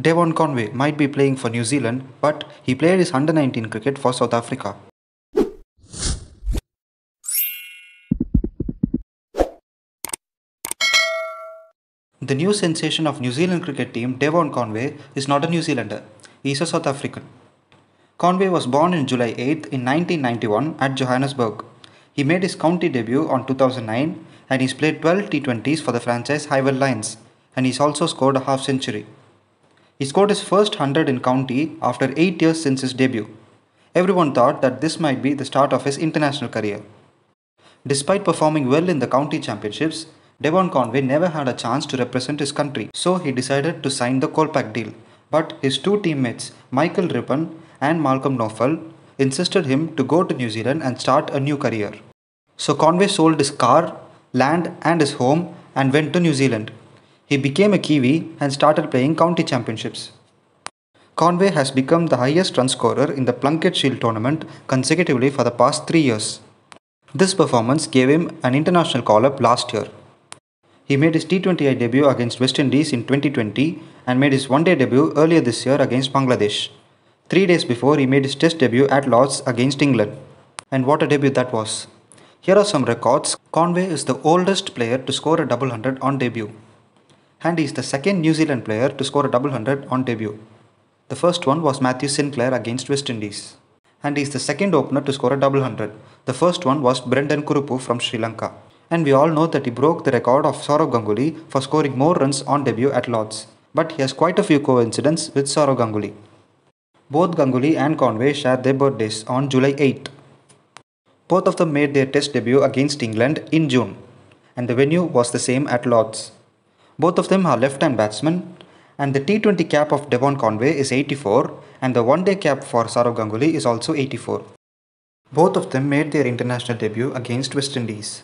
Devon Conway might be playing for New Zealand, but he played his under 19 cricket for South Africa. The new sensation of New Zealand cricket team Devon Conway is not a New Zealander, he is a South African. Conway was born on July 8 in 1991 at Johannesburg. He made his county debut on 2009 and he's played 12 T20s for the franchise Highwell Lions and he's also scored a half century. He scored his first 100 in county after 8 years since his debut. Everyone thought that this might be the start of his international career. Despite performing well in the county championships, Devon Conway never had a chance to represent his country, so he decided to sign the Colpack deal. But his two teammates, Michael Rippon and Malcolm Knopfel, insisted him to go to New Zealand and start a new career. So Conway sold his car, land, and his home and went to New Zealand. He became a Kiwi and started playing county championships. Conway has become the highest run scorer in the Plunket Shield tournament consecutively for the past three years. This performance gave him an international call up last year. He made his T20I debut against West Indies in 2020 and made his one day debut earlier this year against Bangladesh. Three days before, he made his test debut at Lord's against England. And what a debut that was! Here are some records. Conway is the oldest player to score a double hundred on debut and he is the second New Zealand player to score a double hundred on debut. The first one was Matthew Sinclair against West Indies. And he is the second opener to score a double hundred. The first one was Brendan Kurupu from Sri Lanka. And we all know that he broke the record of Saurav Ganguly for scoring more runs on debut at Lords. But he has quite a few coincidences with Saurav Ganguly. Both Ganguly and Conway share their birthdays on July 8. Both of them made their test debut against England in June, and the venue was the same at Lord's. Both of them are left-hand batsmen and the T20 cap of Devon Conway is 84 and the one-day cap for Saurav Ganguly is also 84. Both of them made their international debut against West Indies.